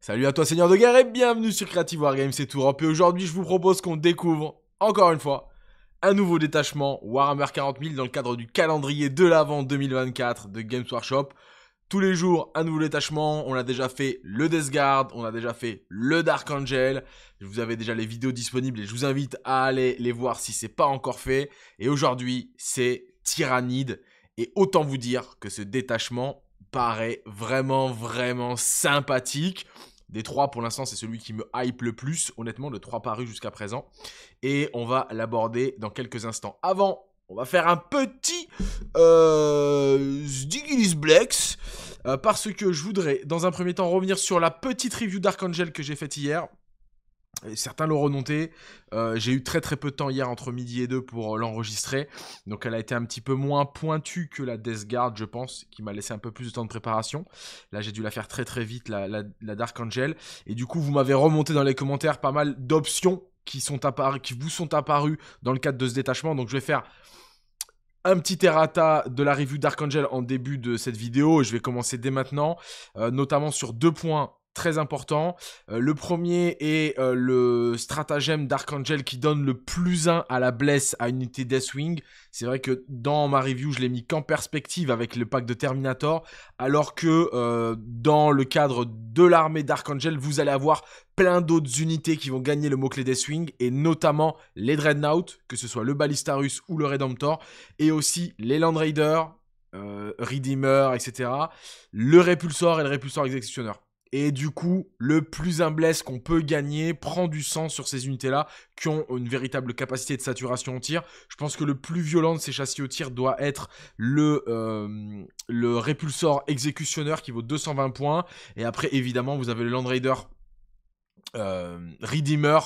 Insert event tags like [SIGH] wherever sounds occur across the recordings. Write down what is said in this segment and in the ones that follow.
Salut à toi Seigneur de Guerre et bienvenue sur Creative Wargames, c'est tout Et aujourd'hui, je vous propose qu'on découvre, encore une fois, un nouveau détachement Warhammer 40 000 dans le cadre du calendrier de l'Avent 2024 de Games Workshop. Tous les jours, un nouveau détachement. On a déjà fait le Death Guard, on a déjà fait le Dark Angel. vous avez déjà les vidéos disponibles et je vous invite à aller les voir si c'est pas encore fait. Et aujourd'hui, c'est Tyrannide. Et autant vous dire que ce détachement paraît vraiment, vraiment sympathique. Des trois, pour l'instant, c'est celui qui me hype le plus, honnêtement, de trois parus jusqu'à présent. Et on va l'aborder dans quelques instants. Avant, on va faire un petit euh, Blex, euh, parce que je voudrais, dans un premier temps, revenir sur la petite review d'Archangel que j'ai faite hier. Certains l'ont remonté. Euh, j'ai eu très très peu de temps hier entre midi et deux pour euh, l'enregistrer. Donc elle a été un petit peu moins pointue que la Death Guard, je pense, qui m'a laissé un peu plus de temps de préparation. Là j'ai dû la faire très très vite, la, Dark Angel. Et du coup vous m'avez remonté dans les commentaires pas mal d'options qui, qui vous sont apparues dans le cadre de ce détachement. Donc je vais faire un petit errata de la review Dark Angel en début de cette vidéo. je vais commencer dès maintenant, euh, notamment sur deux points très important. Euh, le premier est euh, le stratagème d'Archangel qui donne le plus 1 à la blesse à une unité Deathwing. C'est vrai que dans ma review, je l'ai mis qu'en perspective avec le pack de Terminator, alors que euh, dans le cadre de l'armée d'Archangel, vous allez avoir plein d'autres unités qui vont gagner le mot-clé Deathwing, et notamment les Dreadnought, que ce soit le Ballistarus ou le Redemptor, et aussi les Land Raiders, Redeemer, etc. Le répulsor et le répulsor Executioner. Et du coup, le plus un bless qu'on peut gagner prend du sens sur ces unités-là qui ont une véritable capacité de saturation au tir. Je pense que le plus violent de ces châssis au tir doit être le, euh, le répulsor exécutionneur qui vaut 220 points. Et après, évidemment, vous avez le Land Raider euh, Redeemer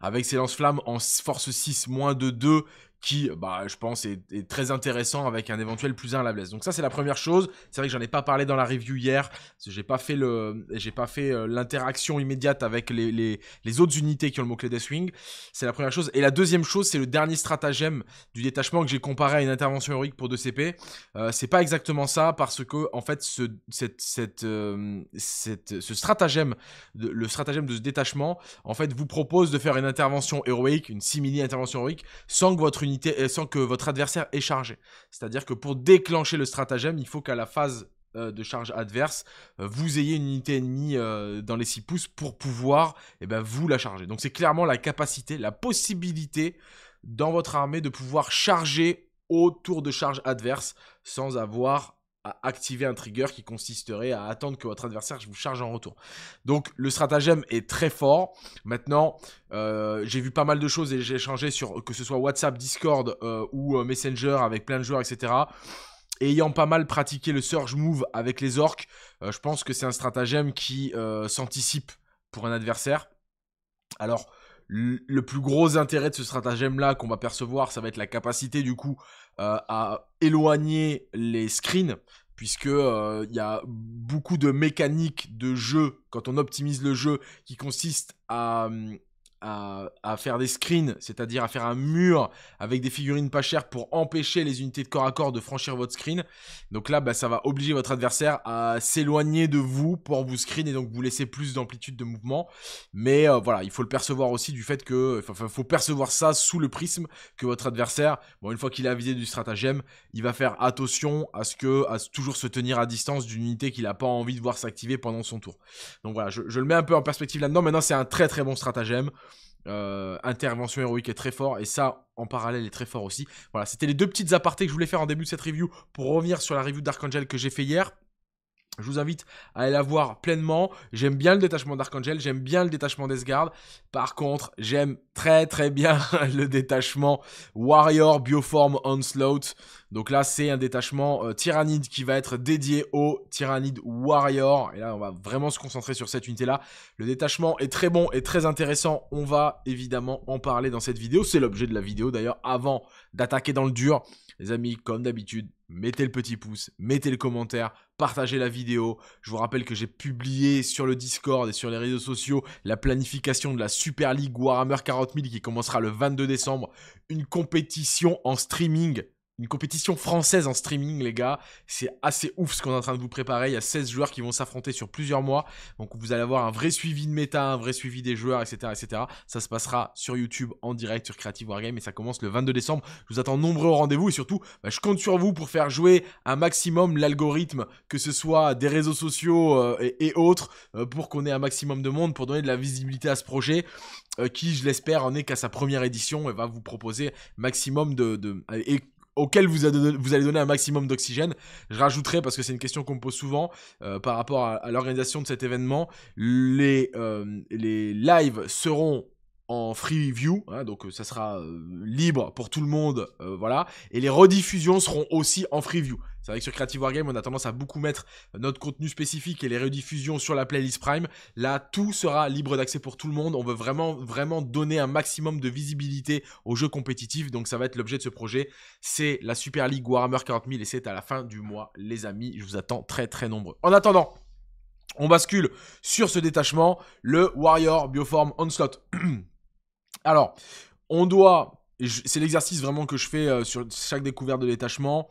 avec ses lance-flammes en force 6 moins de 2 qui, bah, je pense, est, très intéressant avec un éventuel plus 1 à la blesse. Donc ça, c'est la première chose. C'est vrai que j'en ai pas parlé dans la review hier. J'ai pas fait le, j'ai pas fait euh, l'interaction immédiate avec les, les, les, autres unités qui ont le mot-clé Deathwing. C'est la première chose. Et la deuxième chose, c'est le dernier stratagème du détachement que j'ai comparé à une intervention héroïque pour 2CP. Euh, c'est pas exactement ça parce que, en fait, ce, cette, cette, euh, ce stratagème, le stratagème de ce détachement, en fait, vous propose de faire une intervention héroïque, une simili intervention héroïque, sans que votre unité euh, sans que votre adversaire ait chargé. C'est-à-dire que pour déclencher le stratagème, il faut qu'à la phase euh, de charge adverse, euh, vous ayez une unité ennemie dans les 6 pouces pour pouvoir eh ben, vous la charger. Donc c'est clairement la capacité, la possibilité dans votre armée de pouvoir charger autour de charge adverse sans avoir à activer un trigger qui consisterait à attendre que votre adversaire vous charge en retour. Donc le stratagème est très fort. Maintenant, euh, j'ai vu pas mal de choses et j'ai échangé sur que ce soit WhatsApp, Discord euh, ou euh, Messenger avec plein de joueurs, etc. Ayant pas mal pratiqué le surge move avec les orques, je pense que c'est un stratagème qui s'anticipe pour un adversaire. Alors, le plus gros intérêt de ce stratagème-là qu'on va percevoir, ça va être la capacité du coup euh, à éloigner les screens, puisque euh, il y a beaucoup de mécaniques de jeu quand on optimise le jeu qui consiste à hum, à, faire des screens, c'est-à-dire à faire un mur avec des figurines pas chères pour empêcher les unités de corps à corps de franchir votre screen. Donc là, bah, ça va obliger votre adversaire à s'éloigner de vous pour vous screen et donc vous laisser plus d'amplitude de mouvement. Mais euh, voilà, il faut le percevoir aussi du fait que, enfin, faut percevoir ça sous le prisme que votre adversaire, bon, une fois qu'il a visé du stratagème, il va faire attention à ce que, à toujours se tenir à distance d'une unité qu'il n'a pas envie de voir s'activer pendant son tour. Donc voilà, je, je le mets un peu en perspective là-dedans. Maintenant, c'est un très très bon stratagème. Euh, intervention héroïque est très fort et ça en parallèle est très fort aussi. Voilà, c'était les deux petites apartés que je voulais faire en début de cette review pour revenir sur la review d'Archangel que j'ai fait hier. Je vous invite à aller la voir pleinement. J'aime bien le détachement d'Archangel, j'aime bien le détachement d'Esgard. Par contre, j'aime très très bien [LAUGHS] le détachement Warrior Bioform Onslaught. Donc là, c'est un détachement euh, Tyrannid qui va être dédié au Tyrannid Warrior. Et là, on va vraiment se concentrer sur cette unité-là. Le détachement est très bon et très intéressant. On va évidemment en parler dans cette vidéo. C'est l'objet de la vidéo d'ailleurs. Avant d'attaquer dans le dur, les amis, comme d'habitude, mettez le petit pouce, mettez le commentaire, partagez la vidéo. Je vous rappelle que j'ai publié sur le Discord et sur les réseaux sociaux la planification de la Super League Warhammer 40 qui commencera le 22 décembre. Une compétition en streaming une compétition française en streaming, les gars. C'est assez ouf ce qu'on est en train de vous préparer. Il y a 16 joueurs qui vont s'affronter sur plusieurs mois. Donc vous allez avoir un vrai suivi de méta, un vrai suivi des joueurs, etc. etc. Ça se passera sur YouTube en direct sur Creative Wargame et ça commence le 22 décembre. Je vous attends nombreux au rendez-vous et surtout, bah, je compte sur vous pour faire jouer un maximum l'algorithme, que ce soit des réseaux sociaux euh, et, autres, euh, pour qu'on ait un maximum de monde, pour donner de la visibilité à ce projet euh, qui, je l'espère, en est qu'à sa première édition et va vous proposer un maximum de auquel vous, allez donner un maximum d'oxygène. Je rajouterai, parce que c'est une question qu'on me pose souvent euh, par rapport à, l'organisation de cet événement, les, euh, les lives seront en free view, hein, donc euh, ça sera euh, libre pour tout le monde, euh, voilà. Et les rediffusions seront aussi en free view. C'est vrai que sur Creative Wargame, on a tendance à beaucoup mettre notre contenu spécifique et les rediffusions sur la playlist Prime. Là, tout sera libre d'accès pour tout le monde. On veut vraiment, vraiment donner un maximum de visibilité aux jeux compétitifs. Donc, ça va être l'objet de ce projet. C'est la Super League Warhammer 40 000 et c'est à la fin du mois, les amis. Je vous attends très, très nombreux. En attendant, on bascule sur ce détachement, le Warrior Bioform Onslaught. [CLEARS THROAT] Alors, on doit, c'est l'exercice vraiment que je fais euh, sur chaque découverte de détachement,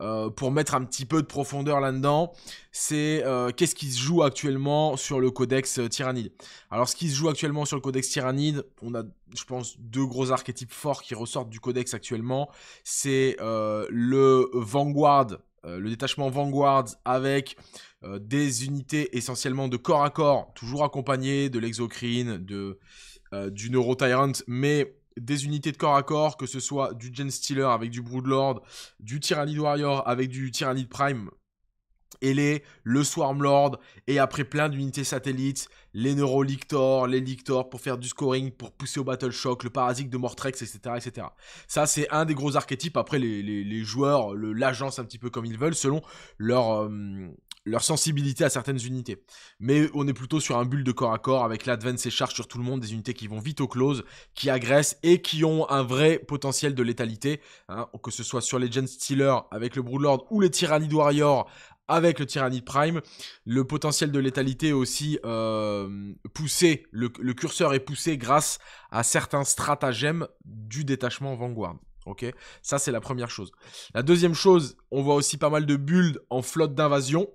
euh, pour mettre un petit peu de profondeur là-dedans, c'est euh, qu'est-ce qui se joue actuellement sur le codex tyrannide. Alors ce qui se joue actuellement sur le codex tyrannide, on a je pense deux gros archétypes forts qui ressortent du codex actuellement, c'est le Vanguard, le détachement Vanguard avec des unités essentiellement de corps à corps, toujours accompagnées de l'exocrine, de euh, du Neuro Tyrant, mais des unités de corps à corps, que ce soit du Gen Stealer avec du Broodlord, du Tyrannid Warrior avec du Tyrannid Prime, et les, le Swarmlord, et après plein d'unités satellites, les Neurolictor, les Lictor pour faire du scoring, pour pousser au Battle Shock, le Parasite de Mortrex, etc. etc. Ça, c'est un des gros archétypes. Après, les, joueurs l'agencent un petit peu comme ils veulent, selon leur, euh, leur sensibilité à certaines unités. Mais on est plutôt sur un build de corps à corps avec l'advance et charge sur tout le monde, des unités qui vont vite au close, qui agressent et qui ont un vrai potentiel de létalité, hein, que ce soit sur les Gen Stealer avec le Broodlord ou les Tyrannid Warrior avec le Tyrannid Prime. Le potentiel de létalité est aussi euh, poussé, le, le, curseur est poussé grâce à certains stratagèmes du détachement Vanguard. Ok, ça c'est la première chose. La deuxième chose, on voit aussi pas mal de builds en flotte d'invasion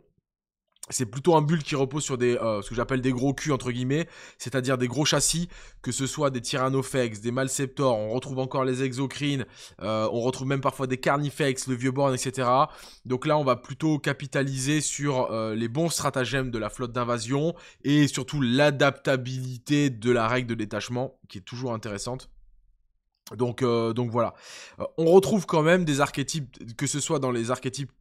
c'est plutôt un bulle qui repose sur des, euh, ce que j'appelle des gros culs, entre guillemets, c'est-à-dire des gros châssis, que ce soit des Tyrannophex, des Malceptors, on retrouve encore les Exocrines, euh, on retrouve même parfois des Carnifex, le vieux Born, etc. Donc là, on va plutôt capitaliser sur euh, les bons stratagèmes de la flotte d'invasion et surtout l'adaptabilité de la règle de détachement, qui est toujours intéressante. Donc, donc voilà. on retrouve quand même des archétypes, que ce soit dans les archétypes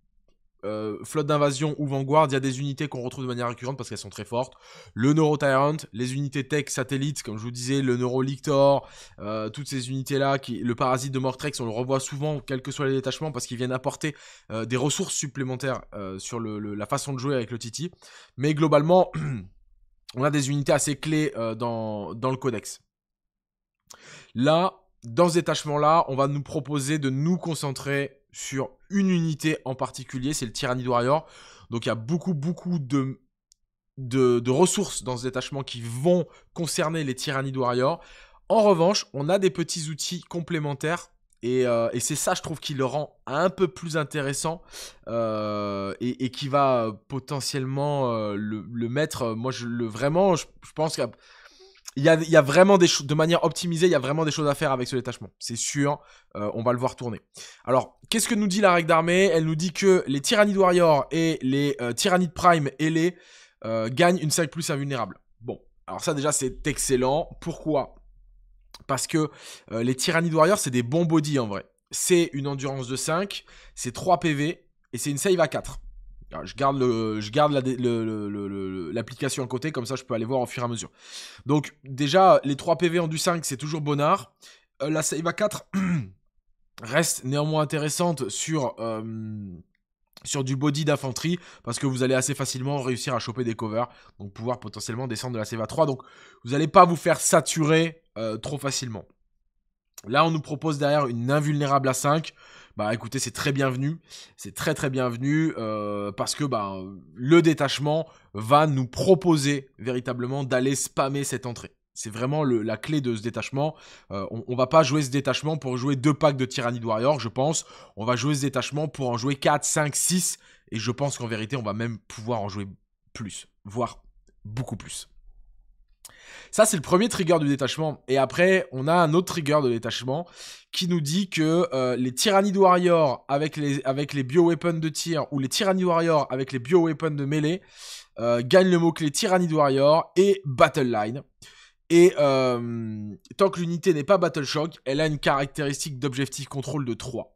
euh, flotte d'invasion ou vanguard, il y a des unités qu'on retrouve de manière récurrente parce qu'elles sont très fortes. Le Neurotyrant, les unités tech satellites, comme je vous disais, le Neurolictor, euh, toutes ces unités-là, le parasite de Mortrex, on le revoit souvent, quels que soient les détachements, parce qu'ils viennent apporter euh, des ressources supplémentaires sur la façon de jouer avec le Titi. Mais globalement, [CLEARS THROAT] on a des unités assez clés dans, dans le codex. Là, dans ce détachement-là, on va nous proposer de nous concentrer sur une unité en particulier, c'est le Tyrannid Warrior. Donc il y a beaucoup, beaucoup de, de, ressources dans ce détachement qui vont concerner les Tyrannid Warrior. En revanche, on a des petits outils complémentaires. Euh, et, c'est ça, je trouve, qui le rend un peu plus intéressant euh, et, qui va potentiellement euh, le, mettre. Moi, je le vraiment, je, pense il y a, vraiment des choses, de manière optimisée, il y a vraiment des choses à faire avec ce détachement. C'est sûr, euh, on va le voir tourner. Alors, qu'est-ce que nous dit la règle d'armée Elle nous dit que les tyrannies de Warrior et les euh, de Prime et les euh, gagnent une 5 plus invulnérable. Bon, alors ça déjà c'est excellent. Pourquoi Parce que euh, les tyrannies de Warrior c'est des bons bodies en vrai. C'est une endurance de 5, c'est 3 PV et c'est une save à 4. Ah, je garde, je garde l'application à côté, comme ça je peux aller voir au fur et à mesure. Donc déjà, les 3 PV en du 5, c'est toujours bonnard. Euh, la Seva 4 [CLEARS THROAT] reste néanmoins intéressante sur, euh, sur du body d'infanterie, parce que vous allez assez facilement réussir à choper des covers, donc pouvoir potentiellement descendre de la Seva 3. Donc vous n'allez pas vous faire saturer euh, trop facilement. Là, on nous propose derrière une invulnérable à 5. Bah écoutez, c'est très bienvenu. C'est très très bienvenu euh, parce que bah, le détachement va nous proposer véritablement d'aller spammer cette entrée. C'est vraiment la clé de ce détachement. Euh, on, va pas jouer ce détachement pour jouer deux packs de Tyranny de Warrior, je pense. On va jouer ce détachement pour en jouer 4, 5, 6. Et je pense qu'en vérité, on va même pouvoir en jouer plus, voire beaucoup plus. Ça, c'est le premier trigger du détachement. Et après, on a un autre trigger de détachement qui nous dit que les euh, les Tyranny Warrior avec les, avec bio-weapons de tir ou les Tyranny Warrior avec les bio-weapons de mêlée euh, gagnent le mot-clé Tyranny Warrior et Battle Line. Et euh, tant que l'unité n'est pas Battle Shock, elle a une caractéristique d'objectif contrôle de 3.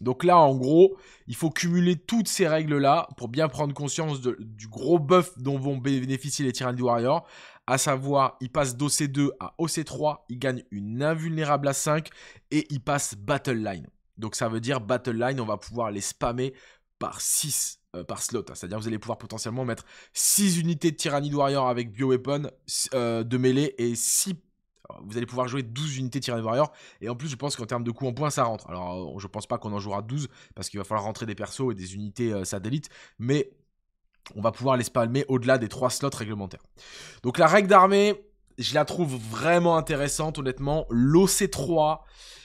Donc là, en gros, il faut cumuler toutes ces règles-là pour bien prendre conscience du gros buff dont vont bénéficier les Tyranny Warriors, à savoir il passe d'OC2 à OC3, il gagne une invulnérable à 5 et il passe Battle Line. Donc ça veut dire Battle Line, on va pouvoir les spammer par 6 euh, par slot. Hein. C'est-à-dire vous allez pouvoir potentiellement mettre 6 unités de de Warrior avec Bio Weapon euh, de mêlée et 6 vous allez pouvoir jouer 12 unités de Warrior. Et en plus, je pense qu'en termes de coûts en points, ça rentre. Alors, euh, je pense pas qu'on en jouera 12 parce qu'il va falloir rentrer des persos et des unités satellites. Mais on va pouvoir les spalmer au-delà des trois slots réglementaires. Donc la règle d'armée, je la trouve vraiment intéressante, honnêtement. L'OC3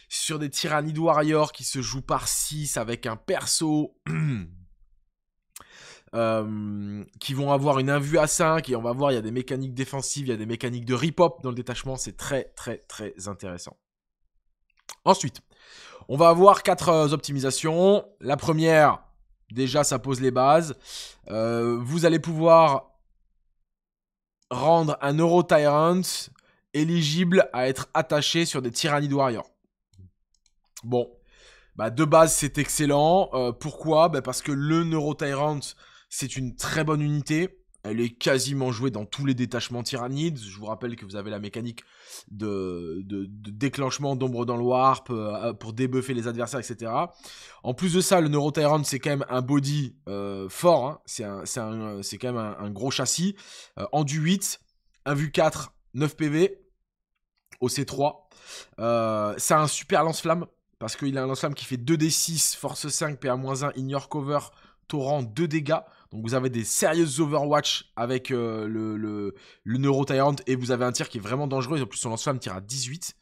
sur des de Warrior qui se jouent par 6 avec un perso. [CLEARS THROAT] Euh, qui vont avoir une invue à 5 et on va voir, il y a des mécaniques défensives, il y a des mécaniques de rip-hop dans le détachement, c'est très très très intéressant. Ensuite, on va avoir quatre euh, optimisations. La première, Déjà, ça pose les bases. Euh, vous allez pouvoir rendre un neuro Tyrant éligible à être attaché sur des tyrannies de Bon, bah, de base, c'est excellent. Euh, pourquoi bah, Parce que le Neurotyrant, c'est une très bonne unité. Elle est quasiment jouée dans tous les détachements tyrannides. Je vous rappelle que vous avez la mécanique de, déclenchement d'ombre dans le warp euh, pour débuffer les adversaires, etc. En plus de ça, le Neurotyrant, c'est quand même un body euh, fort. Hein. C'est, quand même un, gros châssis. en du 8, 1 vu 4, 9 PV. au c 3 c'est euh, un super lance-flamme parce qu'il a un lance-flamme qui fait 2d6, force 5, PA-1, ignore cover, torrent de dégâts. Donc vous avez des sérieuses Overwatch avec euh, le, le, Neuro Tyrant et vous avez un tir qui est vraiment dangereux. Et en plus, son lance-flamme tire à 18.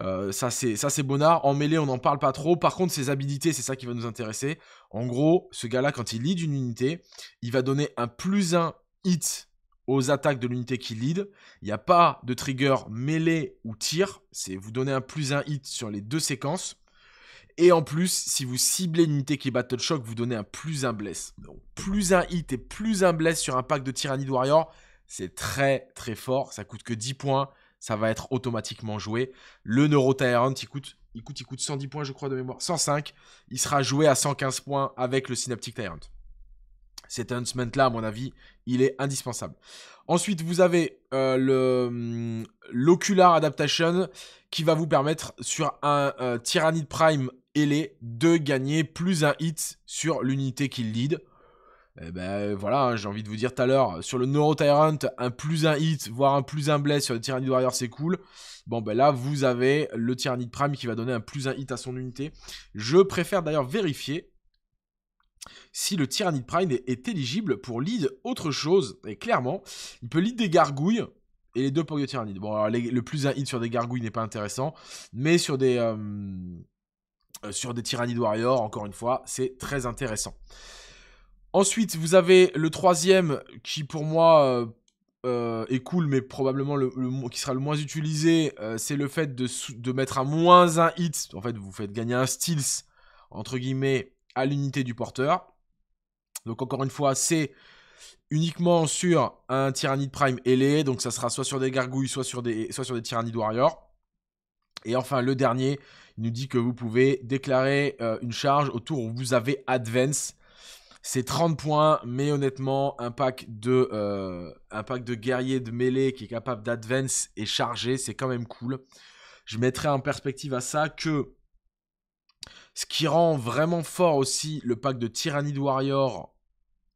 Euh, ça c'est bonnard. En mêlée, on n'en parle pas trop. Par contre, ses habilités, c'est ça qui va nous intéresser. En gros, ce gars-là, quand il lead une unité, il va donner un plus 1 hit aux attaques de l'unité qui lead. Il n'y a pas de trigger mêlée ou tir. C'est vous donner un plus 1 hit sur les deux séquences. Et en plus, si vous ciblez une unité qui est Battle Shock, vous donnez un plus un bless. Donc plus un hit et plus un bless sur un pack de Tyrannid Warrior, c'est très très fort. Ça coûte que 10 points. Ça va être automatiquement joué. Le Neuro Tyrant, il coûte, il coûte, il coûte 110 points, je crois, de mémoire. 105. Il sera joué à 115 points avec le Synaptic Tyrant. Cet announcement-là, à mon avis, il est indispensable. Ensuite, vous avez euh, hum, l'Ocular Adaptation qui va vous permettre sur un euh, Tyrannid Prime et les deux gagner plus un hit sur l'unité qu'il lead. Et eh ben voilà, hein, j'ai envie de vous dire tout à l'heure, sur le Neuro Tyrant, un plus un hit, voire un plus un bless sur le Tyrannid Warrior, c'est cool. Bon ben là, vous avez le Tyrannid Prime qui va donner un plus un hit à son unité. Je préfère d'ailleurs vérifier si le Tyrannid Prime est, éligible pour lead autre chose. Et clairement, il peut lead des gargouilles et les deux Tyranny. Bon, alors le plus un hit sur des gargouilles n'est pas intéressant, mais sur des... Euh, euh, sur des tyrannies Warriors, encore une fois, c'est très intéressant. Ensuite, vous avez le troisième qui pour moi euh, euh, est cool, mais probablement le, qui sera le moins utilisé, c'est le fait de, mettre à moins un hit. En fait, vous faites gagner un steals, entre guillemets, à l'unité du porteur. Donc encore une fois, c'est uniquement sur un Tyrannid Prime ailé, donc ça sera soit sur des gargouilles, soit sur des, soit sur des Warriors. Et enfin, le dernier, il nous dit que vous pouvez déclarer euh, une charge autour où vous avez Advance. C'est 30 points, mais honnêtement, un pack de, euh, un pack de guerrier de mêlée qui est capable d'advance et charger, c'est quand même cool. Je mettrai en perspective à ça que ce qui rend vraiment fort aussi le pack de Tyranny de Warrior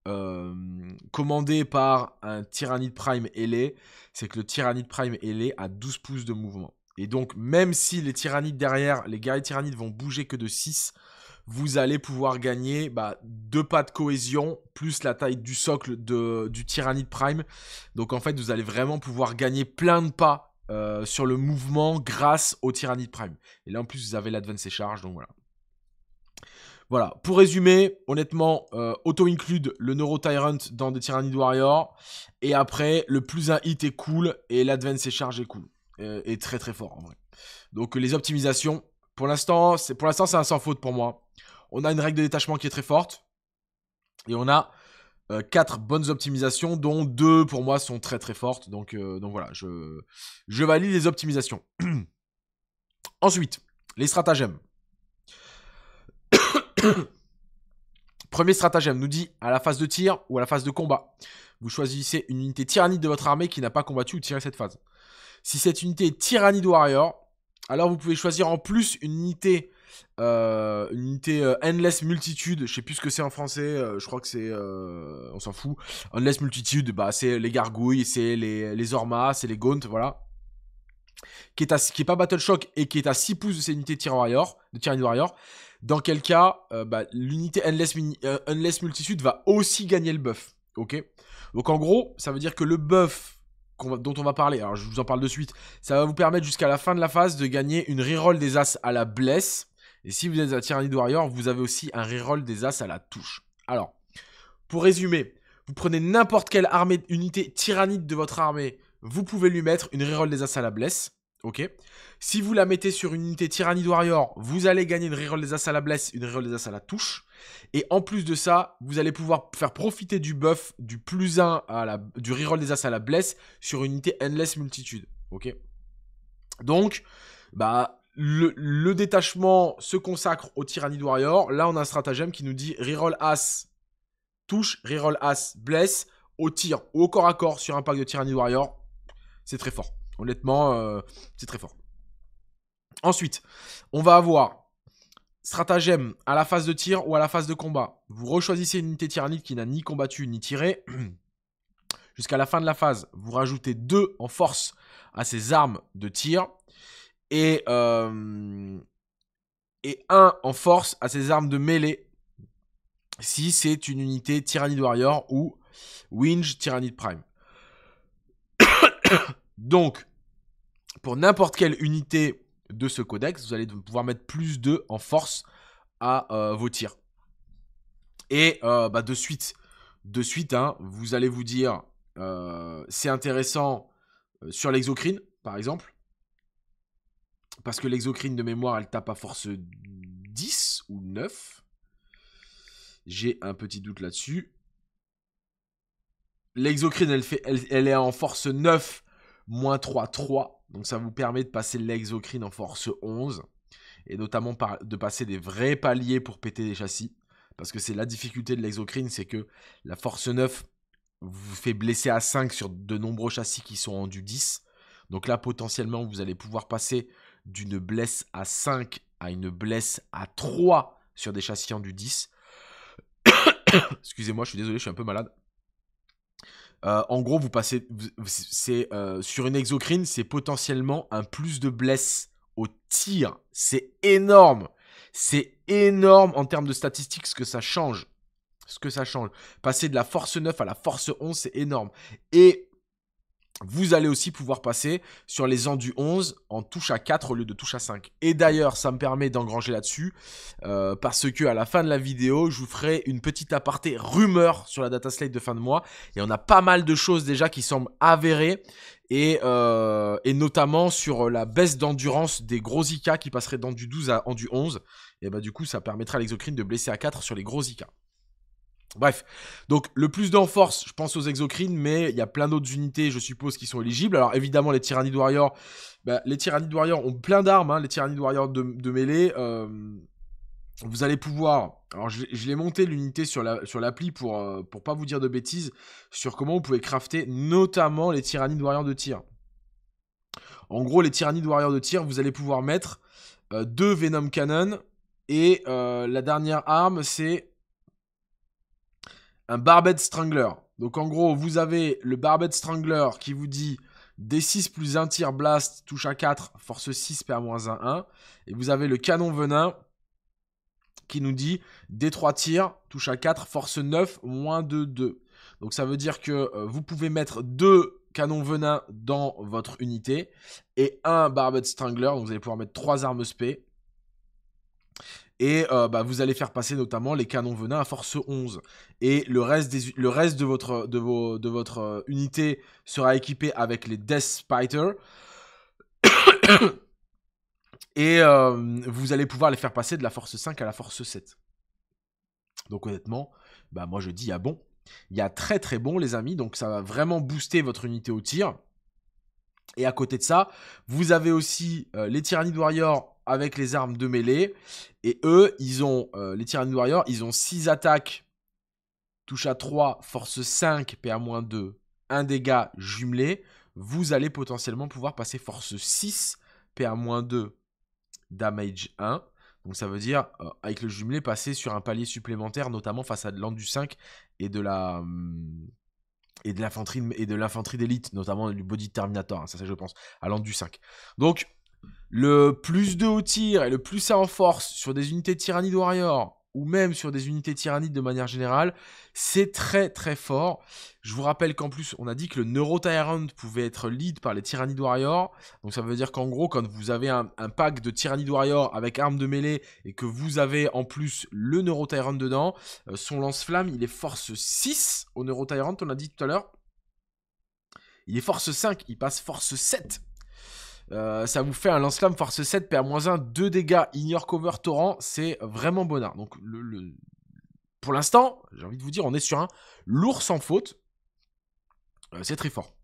euh, commandé par un Tyrannid Prime ailé, c'est que le Tyrannid Prime ailé a 12 pouces de mouvement. Et donc, même si les tyrannides derrière, les guerriers tyrannides vont bouger que de 6, vous allez pouvoir gagner 2 bah, deux pas de cohésion, plus la taille du socle de, du tyrannide prime. Donc en fait, vous allez vraiment pouvoir gagner plein de pas euh, sur le mouvement grâce au tyrannide prime. Et là, en plus, vous avez l'advance et charge, donc voilà. Voilà, pour résumer, honnêtement, euh, auto-include le Neuro Tyrant dans des Tyrannid Warrior. Et après, le plus un hit est cool et l'advance et charge est cool. Euh, est très très fort en vrai. Donc les optimisations, pour l'instant, c'est pour l'instant c'est un sans faute pour moi. On a une règle de détachement qui est très forte et on a euh, quatre bonnes optimisations dont deux pour moi sont très très fortes. Donc euh, donc voilà, je je valide les optimisations. [CLEARS THROAT] Ensuite, les stratagèmes. [COUGHS] Premier stratagème nous dit à la phase de tir ou à la phase de combat. Vous choisissez une unité tyrannique de votre armée qui n'a pas combattu ou tiré cette phase. Si cette unité est Tyranny Warrior, alors vous pouvez choisir en plus une unité, euh, unité euh, Endless Multitude, je sais plus ce que c'est en français, euh, je crois que c'est... on s'en fout. Endless Multitude, bah, c'est les gargouilles, c'est les, les Ormas, c'est les Gaunt, voilà. Qui est, à, qui est pas Battle Shock et qui est à 6 pouces de cette unité Tyranny Warrior, de Tyranny Warrior. Dans quel cas, bah, l'unité Endless, Multitude va aussi gagner le buff. Ok Donc en gros, ça veut dire que le buff dont on va parler, alors je vous en parle de suite, ça va vous permettre jusqu'à la fin de la phase de gagner une reroll des As à la blesse. Et si vous êtes un Tyrannid Warrior, vous avez aussi un reroll des As à la touche. Alors, pour résumer, vous prenez n'importe quelle armée, unité tyrannide de votre armée, vous pouvez lui mettre une reroll des As à la blesse. Ok Si vous la mettez sur une unité Tyranny Warrior, vous allez gagner une reroll des As à la blesse, une reroll des As à la touche. Et en plus de ça, vous allez pouvoir faire profiter du buff du plus 1 à la, du reroll des As à la blesse sur une unité Endless Multitude. Ok Donc, bah, le, détachement se consacre au Tyranny Warrior. Là, on a un stratagème qui nous dit reroll As, touche, reroll As, blesse, au tir ou au corps à corps sur un pack de Tyranny Warrior. C'est très fort. Honnêtement, euh, c'est très fort. Ensuite, on va avoir stratagème à la phase de tir ou à la phase de combat. Vous rechoisissez une unité tyrannide qui n'a ni combattu ni tiré. [CLEARS THROAT] Jusqu'à la fin de la phase, vous rajoutez 2 en force à ses armes de tir. Euh, et, un en force à ses armes de mêlée. Si c'est une unité Tyrannid Warrior ou Winge Tyrannid Prime. Donc, pour n'importe quelle unité de ce codex, vous allez pouvoir mettre plus de en force à euh, vos tirs. Et euh, bah, de suite, de suite, hein, vous allez vous dire, euh, c'est intéressant sur l'exocrine, par exemple. Parce que l'exocrine de mémoire, elle tape à force 10 ou 9. J'ai un petit doute là-dessus. L'exocrine, elle, fait, elle, elle est en force 9 moins 3-3. Donc ça vous permet de passer l'exocrine en force 11. Et notamment de passer des vrais paliers pour péter des châssis. Parce que c'est la difficulté de l'exocrine, c'est que la force 9 vous fait blesser à 5 sur de nombreux châssis qui sont en du 10. Donc là, potentiellement, vous allez pouvoir passer d'une blesse à 5 à une blesse à 3 sur des châssis en du 10. Excusez-moi, je suis désolé, je suis un peu malade. Euh, en gros, vous passez, c'est euh, sur une exocrine, c'est potentiellement un plus de blesses au tir. C'est énorme, c'est énorme en termes de statistiques ce que ça change, ce que ça change. Passer de la force 9 à la force 11, c'est énorme. Et vous allez aussi pouvoir passer sur les ans du 11 en touche à 4 au lieu de touche à 5. Et d'ailleurs, ça me permet d'engranger là-dessus, euh, parce que à la fin de la vidéo, je vous ferai une petite aparté rumeur sur la data slate de fin de mois. Et on a pas mal de choses déjà qui semblent avérées. Et, euh, notamment sur la baisse d'endurance des gros IK qui passerait d'endu 12 à endu 11. Et bah du coup, ça permettra à l'exocrine de blesser à 4 sur les gros IK. Bref, donc le plus d'enforce, je pense aux exocrines, mais il y a plein d'autres unités, je suppose, qui sont éligibles. Alors évidemment, les tyrannides warriors, bah, les de warriors ont plein d'armes, hein, les tyrannies warriors de, de mêlée. Euh, vous allez pouvoir, alors je, l'ai monté l'unité sur l'appli pour, euh, pour pas vous dire de bêtises, sur comment vous pouvez crafter notamment les de warriors de tir. En gros, les de warriors de tir, vous allez pouvoir mettre euh, deux Venom Cannon, et la dernière arme, c'est un Barbed Strangler. Donc en gros, vous avez le Barbed Strangler qui vous dit D6 plus 1 tir blast, touche à 4, force 6, per moins 1, 1. Et vous avez le canon venin qui nous dit D3 tir touche à 4, force 9, moins 2, 2. Donc ça veut dire que euh, vous pouvez mettre deux canons venin dans votre unité et un Barbed Strangler. Donc vous allez pouvoir mettre trois armes spé et euh, bah, vous allez faire passer notamment les canons venins à force 11. Et le reste, le reste de votre, de vos, de votre euh, unité sera équipé avec les Death Spider. [COUGHS] et euh, vous allez pouvoir les faire passer de la force 5 à la force 7. Donc honnêtement, bah moi je dis y ah a bon. Il y a très très bon les amis, donc ça va vraiment booster votre unité au tir. Et à côté de ça, vous avez aussi les Tyrannies Warriors avec les armes de mêlée. Et eux, ils ont, euh, les Tyrannid Warriors, ils ont 6 attaques, touche à 3, force 5, PA-2, 1 dégât jumelé. Vous allez potentiellement pouvoir passer force 6, PA-2, damage 1. Donc ça veut dire, euh, avec le jumelé, passer sur un palier supplémentaire, notamment face à de l'Andu 5 et de la... Hum, et de l'infanterie et de l'infanterie d'élite, notamment du body Terminator, hein, ça, ça je pense, à du 5. Donc le plus de haut tir et le plus ça en force sur des unités Tyrannid Warrior ou même sur des unités tyrannides de manière générale, c'est très très fort. Je vous rappelle qu'en plus, on a dit que le Neuro Tyrant pouvait être lead par les Tyrannid Warrior. Donc ça veut dire qu'en gros, quand vous avez un, pack de Tyrannid Warrior avec arme de mêlée et que vous avez en plus le Neuro Tyrant dedans, euh, son lance-flamme, il est force 6 au Neuro Tyrant, on l'a dit tout à l'heure. Il est force 5, il passe force 7 euh, ça vous fait un lance-flamme force 7, moins 1 2 dégâts, ignore cover, torrent, c'est vraiment bonnard. Donc pour l'instant, j'ai envie de vous dire, on est sur un lourd sans faute. Euh, c'est très fort.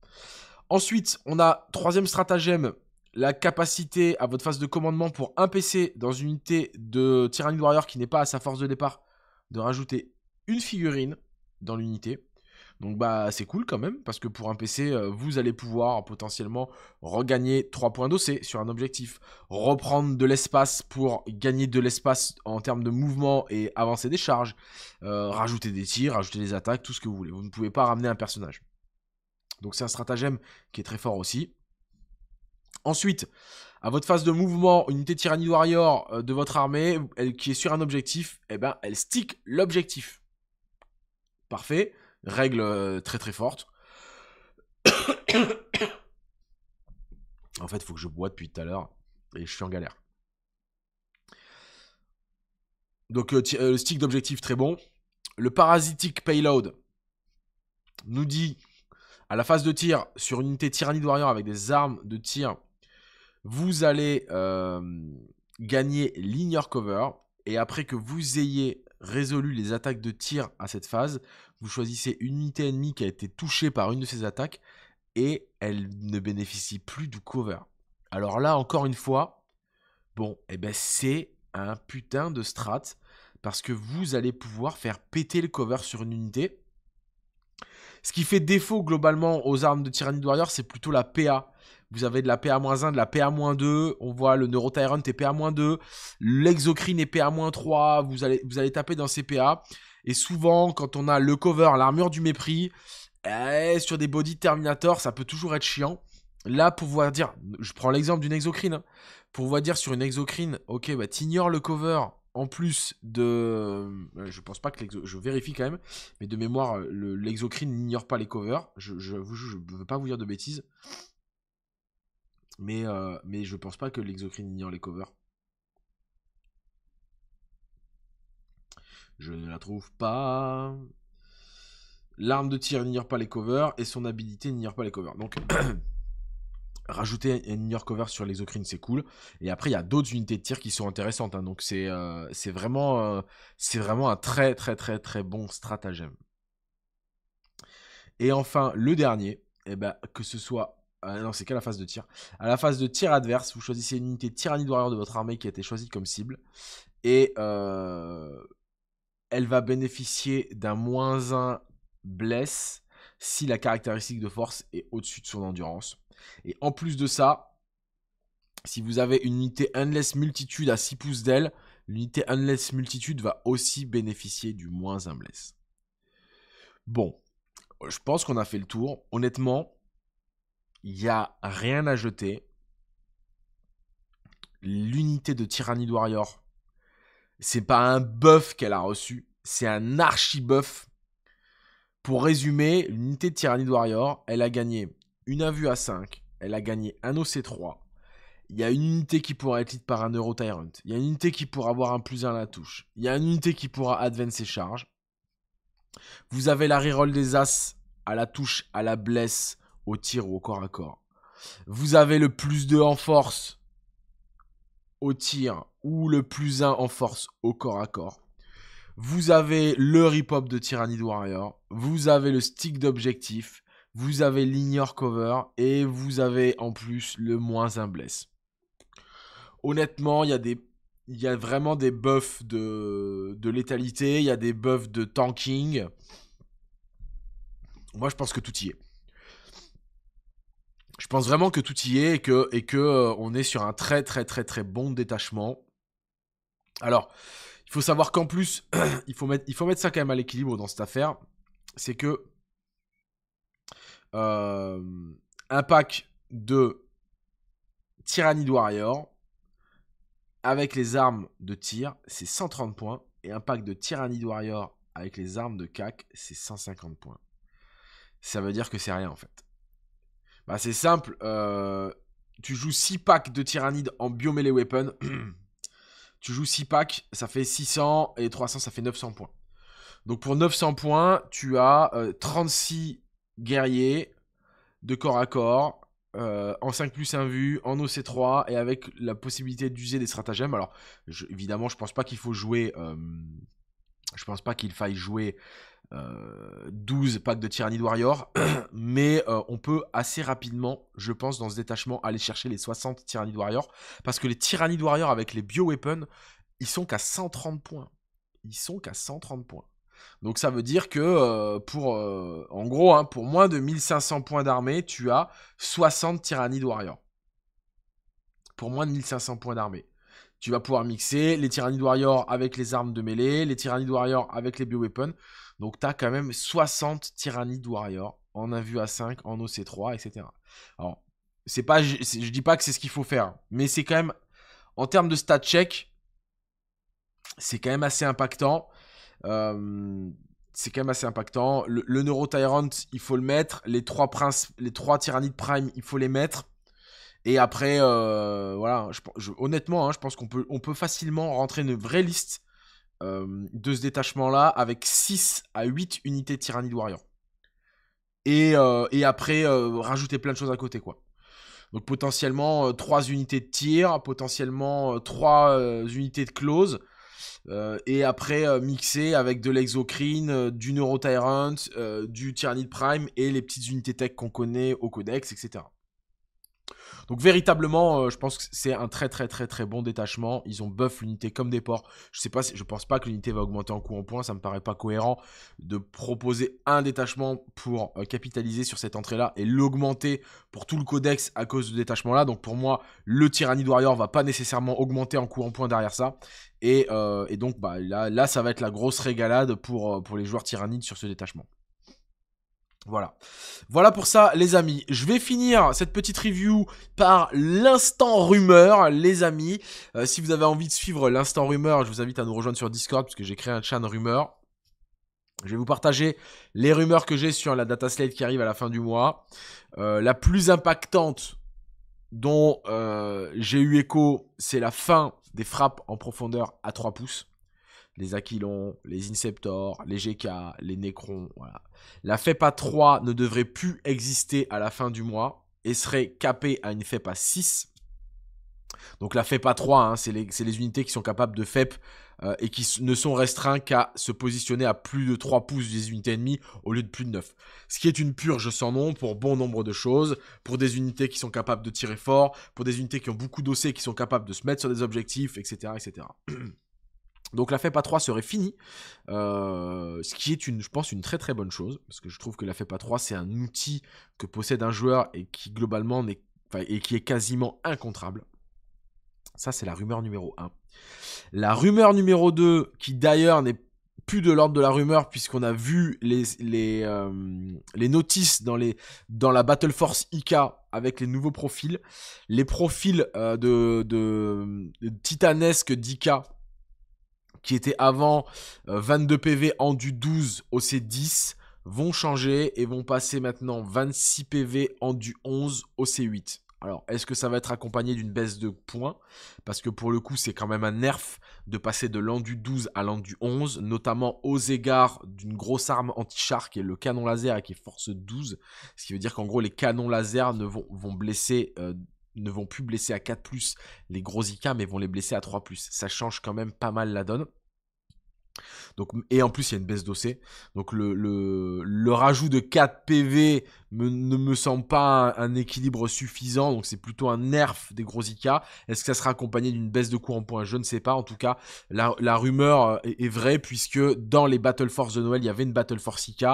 Ensuite, on a troisième stratagème, la capacité à votre phase de commandement pour un PC dans une unité de Tyranny Warrior qui n'est pas à sa force de départ de rajouter une figurine dans l'unité. Donc bah c'est cool quand même, parce que pour un PC, euh, vous allez pouvoir potentiellement regagner 3 points d'OC sur un objectif, reprendre de l'espace pour gagner de l'espace en termes de mouvement et avancer des charges, euh, rajouter des tirs, rajouter des attaques, tout ce que vous voulez. Vous ne pouvez pas ramener un personnage. Donc c'est un stratagème qui est très fort aussi. Ensuite, à votre phase de mouvement, une unité Tyranny Warrior euh, de votre armée elle, qui est sur un objectif, eh ben, elle stick l'objectif. Parfait. Règle euh, très très forte. [COUGHS] en fait, il faut que je bois depuis tout à l'heure et je suis en galère. Donc euh, euh, le stick d'objectif très bon. Le parasitic payload nous dit à la phase de tir sur une unité de Warrior avec des armes de tir, vous allez gagner l'Ignore cover et après que vous ayez résolu les attaques de tir à cette phase, vous choisissez une unité ennemie qui a été touchée par une de ses attaques et elle ne bénéficie plus du cover. Alors là, encore une fois, bon, eh ben c'est un putain de strat parce que vous allez pouvoir faire péter le cover sur une unité. Ce qui fait défaut globalement aux armes de Tyranny Warrior, c'est plutôt la PA. Vous avez de la PA-1, de la PA-2, on voit le Neurotyrant est PA-2, l'Exocrine est PA-3, vous allez, vous allez taper dans ces PA. Et souvent, quand on a le cover, l'armure du mépris, eh, sur des body Terminator, ça peut toujours être chiant. Là, pour pouvoir dire, je prends l'exemple d'une exocrine, hein. Pour pouvoir dire sur une exocrine, ok, bah t'ignores le cover en plus de. Euh, je pense pas que l'exo. Je vérifie quand même, mais de mémoire, euh, l'exocrine n'ignore pas les covers. Je, ne veux pas vous dire de bêtises. Mais, je euh, mais je pense pas que l'exocrine ignore les covers. Je ne la trouve pas. L'arme de tir n'ignore pas les covers et son habilité n'ignore pas les covers. Donc, [CLEARS THROAT] rajouter un ignore cover sur l'exocrine, c'est cool. Et après, il y a d'autres unités de tir qui sont intéressantes. Hein. Donc, c'est euh, vraiment, euh, c'est vraiment un très, très, très, très bon stratagème. Et enfin, le dernier, eh ben, que ce soit ah non, c'est qu'à la phase de tir. À la phase de tir adverse, vous choisissez une unité tyrannie de warrior de votre armée qui a été choisie comme cible. Et euh, elle va bénéficier d'un moins 1 bless si la caractéristique de force est au-dessus de son endurance. Et en plus de ça, si vous avez une unité Unless Multitude à 6 pouces d'elle, l'unité Unless Multitude va aussi bénéficier du moins 1 bless. Bon, je pense qu'on a fait le tour. Honnêtement, il n'y a rien à jeter. L'unité de Tyranny Warrior c'est pas un buff qu'elle a reçu, c'est un archi-buff. Pour résumer, l'unité de Tyranny de Warrior, elle a gagné une invue à 5, elle a gagné un OC3. Il y a une unité qui pourra être lead par un Euro Tyrant. Il y a une unité qui pourra avoir un plus 1 à la touche. Il y a une unité qui pourra advance ses charges. Vous avez la reroll des As à la touche, à la blesse, au tir ou au corps à corps. Vous avez le plus 2 en force au tir ou le plus 1 en force au corps à corps. Vous avez le rip-hop de Tyranny Warrior, vous avez le stick d'objectif, vous avez l'ignore cover et vous avez en plus le moins 1 bless. Honnêtement, il y a des il y a vraiment des buffs de, de létalité, il y a des buffs de tanking. Moi, je pense que tout y est je pense vraiment que tout y est et que, et euh, on est sur un très très très très bon détachement. Alors, il faut savoir qu'en plus, [CLEARS THROAT] il, faut mettre, ça quand même à l'équilibre dans cette affaire. C'est que euh, un pack de Tyrannid Warrior avec les armes de tir, c'est 130 points. Et un pack de Tyrannid Warrior avec les armes de CAC, c'est 150 points. Ça veut dire que c'est rien en fait. Bah, c'est simple. Euh, tu joues 6 packs de Tyrannide en bio weapon. [CLEARS THROAT] tu joues 6 packs, ça fait 600 et 300, ça fait 900 points. Donc pour 900 points, tu as 36 euh, guerriers de corps à corps, euh, en 5 plus 1 vue, en OC3, et avec la possibilité d'user des stratagèmes. Alors évidemment, je pense pas qu'il faut jouer... Euh, je pense pas qu'il faille jouer 12 euh, packs de Tyranny Warrior, [CLEARS THROAT] mais euh, on peut assez rapidement, je pense, dans ce détachement, aller chercher les 60 Tyranny Warrior, parce que les Tyranny Warrior avec les bio weapons ils sont qu'à 130 points. Ils sont qu'à 130 points. Donc ça veut dire que euh, pour en gros hein, pour moins de 1500 points d'armée, tu as 60 tyrannies de warrior. Pour moins de 1500 points d'armée. Tu vas pouvoir mixer les tyrannies de warrior avec les armes de mêlée, les tyrannies de warrior avec les bio weapons donc tu as quand même 60 tyrannies Warriors en a vue à 5, en OC3, etc. Alors, c'est pas, je, ne dis pas que c'est ce qu'il faut faire, hein, mais c'est quand même, en termes de stat check, c'est quand même assez impactant. c'est quand même assez impactant. Le, neuro tyrant, il faut le mettre. Les trois, princes, les trois tyrannies Prime, il faut les mettre. Et après, euh, voilà, honnêtement, hein, je pense qu'on peut, on peut facilement rentrer une vraie liste euh, de ce détachement-là avec 6 à 8 unités de Warrior. Et, euh, et après, euh, rajouter plein de choses à côté, quoi. Donc potentiellement 3 unités de tir, potentiellement 3 unités de close. et après mixer avec de l'exocrine, du neurotyrant, du tyrannide prime et les petites unités tech qu'on connaît au codex, etc. Donc véritablement, euh, je pense que c'est un très très très très bon détachement. Ils ont buff l'unité comme des ports, Je sais pas, si, je pense pas que l'unité va augmenter en coût en point, Ça me paraît pas cohérent de proposer un détachement pour euh, capitaliser sur cette entrée-là et l'augmenter pour tout le codex à cause de détachement-là. Donc pour moi, le Tyrannid Warrior va pas nécessairement augmenter en coût en point derrière ça. Euh, et, donc bah, là, là, ça va être la grosse régalade pour, pour les joueurs tyrannides sur ce détachement. Voilà. Voilà pour ça, les amis. Je vais finir cette petite review par l'instant rumeur, les amis. Euh, si vous avez envie de suivre l'instant rumeur, je vous invite à nous rejoindre sur Discord, puisque j'ai créé un de rumeur. Je vais vous partager les rumeurs que j'ai sur la data slate qui arrive à la fin du mois. Euh, la plus impactante dont euh, j'ai eu écho, c'est la fin des frappes en profondeur à 3 pouces les Aquilons, les Inceptors, les GK, les Necrons. Voilà. La FEPA 3 ne devrait plus exister à la fin du mois et serait capée à une FEPA 6. Donc la FEPA 3, hein, c'est les, unités qui sont capables de FEP euh, et qui ne sont restreints qu'à se positionner à plus de 3 pouces des unités ennemies au lieu de plus de 9. Ce qui est une purge sans nom pour bon nombre de choses, pour des unités qui sont capables de tirer fort, pour des unités qui ont beaucoup d'ossés qui sont capables de se mettre sur des objectifs, etc. etc. [CLEARS THROAT] Donc la FEPA 3 serait finie, euh, ce qui est une, je pense, une très très bonne chose, parce que je trouve que la FEPA 3 c'est un outil que possède un joueur et qui globalement et qui est quasiment incontrable. Ça c'est la rumeur numéro 1. La rumeur numéro 2, qui d'ailleurs n'est plus de l'ordre de la rumeur, puisqu'on a vu les, les, euh, les notices dans, les, dans la Battle Force IK avec les nouveaux profils. Les profils euh, de, de, titanesque d'IK qui étaient avant 22 euh, PV en du 12 au C10 vont changer et vont passer maintenant 26 PV en du 11 au C8. Alors, est-ce que ça va être accompagné d'une baisse de points Parce que pour le coup, c'est quand même un nerf de passer de l'an du 12 à l'an du 11, notamment aux égards d'une grosse arme anti-char qui est le canon laser et qui est force 12. Ce qui veut dire qu'en gros, les canons laser ne vont, vont blesser. Euh, ne vont plus blesser à 4 les gros IK, mais vont les blesser à 3 Ça change quand même pas mal la donne. Donc, et en plus, il y a une baisse d'OC. Donc, le, le, rajout de 4 PV ne me semble pas un, équilibre suffisant. Donc, c'est plutôt un nerf des gros IK Est-ce que ça sera accompagné d'une baisse de courant en points Je ne sais pas. En tout cas, la, rumeur euh, est, vraie puisque dans les Battle Force de Noël, il y avait une Battle Force IK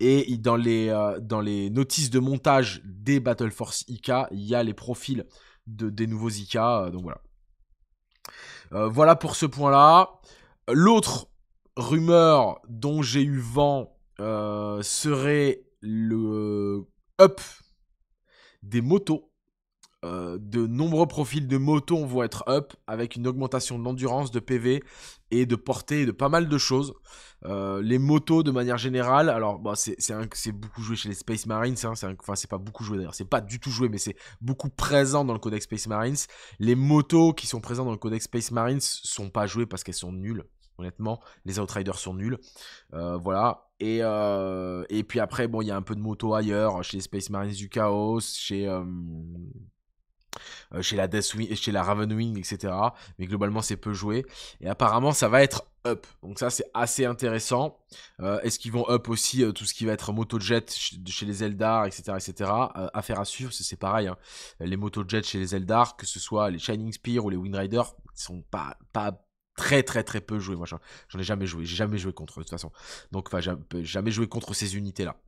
Et dans les, euh, dans les notices de montage des Battle Force Ika, il y a les profils de, des nouveaux IK euh, Donc, voilà. voilà pour ce point-là. L'autre rumeur dont j'ai eu vent euh, serait le euh, up des motos. Euh, de nombreux profils de motos vont être up avec une augmentation de l'endurance, de PV et de portée et de pas mal de choses. Euh, les motos de manière générale, alors que bah, c'est beaucoup joué chez les Space Marines, hein, enfin c'est pas beaucoup joué d'ailleurs, c'est pas du tout joué, mais c'est beaucoup présent dans le codex Space Marines. Les motos qui sont présentes dans le codex Space Marines sont pas jouées parce qu'elles sont nulles. Honnêtement, les outriders sont nuls. Euh, voilà. Euh, et, puis après, bon, il y a un peu de moto ailleurs, chez les Space Marines du Chaos, chez, euh, chez, la Deathwing, chez la Ravenwing, etc. Mais globalement, c'est peu joué. Et apparemment, ça va être up. Donc ça, c'est assez intéressant. Est-ce qu'ils vont up aussi tout ce qui va être moto de chez les Eldar, etc. etc. affaire à suivre, c'est pareil. Hein. Les moto jets chez les Eldar, que ce soit les Shining Spear ou les ne sont pas, pas très très très peu joué. Moi, j'en ai jamais joué. J'ai jamais joué contre eux, de toute façon. Donc, enfin, jamais joué contre ces unités-là.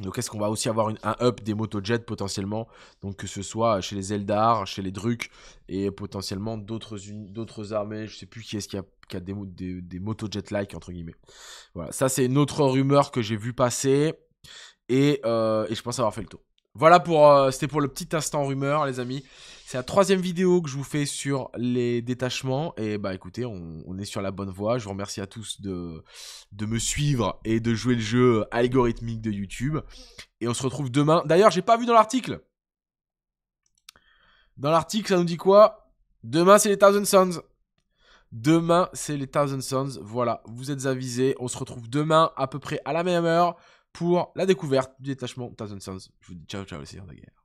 Donc, est-ce qu'on va aussi avoir un up des motojets potentiellement Donc, que ce soit chez les Eldar, chez les Druk et potentiellement d'autres armées. Je sais plus qui est-ce qui a, des, des, motojets-like, entre guillemets. Voilà, ça, c'est une autre rumeur que j'ai vu passer. Et, euh, et je pense avoir fait le tour. Voilà pour, euh, c'était pour le petit instant rumeur, les amis. C'est la troisième vidéo que je vous fais sur les détachements. Et bah écoutez, on, est sur la bonne voie. Je vous remercie à tous de, de, me suivre et de jouer le jeu algorithmique de YouTube. Et on se retrouve demain. D'ailleurs, j'ai pas vu dans l'article. Dans l'article, ça nous dit quoi Demain, c'est les Thousand Sons. Demain, c'est les Thousand Sons. Voilà, vous êtes avisés. On se retrouve demain à peu près à la même heure pour la découverte du détachement Thousand Sons. Je vous dis ciao, ciao, les seigneurs de guerre.